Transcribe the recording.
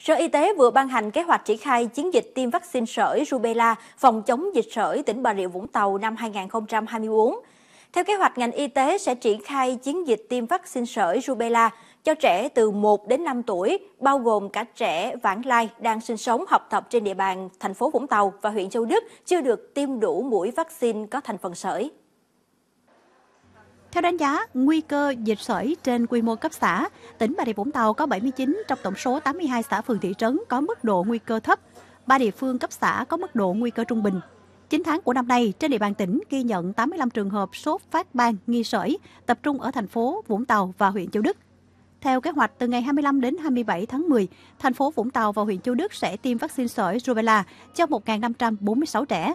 Sở Y tế vừa ban hành kế hoạch triển khai chiến dịch tiêm vaccine sởi rubella phòng chống dịch sởi tỉnh Bà Rịa Vũng Tàu năm 2024. Theo kế hoạch, ngành y tế sẽ triển khai chiến dịch tiêm vaccine sởi rubella cho trẻ từ 1 đến 5 tuổi, bao gồm cả trẻ vãng lai đang sinh sống học tập trên địa bàn thành phố Vũng Tàu và huyện Châu Đức chưa được tiêm đủ mũi vaccine có thành phần sởi. Theo đánh giá, nguy cơ dịch sởi trên quy mô cấp xã, tỉnh Bà Rịa Vũng Tàu có 79 trong tổng số 82 xã phường thị trấn có mức độ nguy cơ thấp, ba địa phương cấp xã có mức độ nguy cơ trung bình. 9 tháng của năm nay, trên địa bàn tỉnh ghi nhận 85 trường hợp sốt phát ban nghi sởi, tập trung ở thành phố Vũng Tàu và huyện Châu Đức. Theo kế hoạch, từ ngày 25 đến 27 tháng 10, thành phố Vũng Tàu và huyện Châu Đức sẽ tiêm vaccine sởi rubella cho 1.546 trẻ.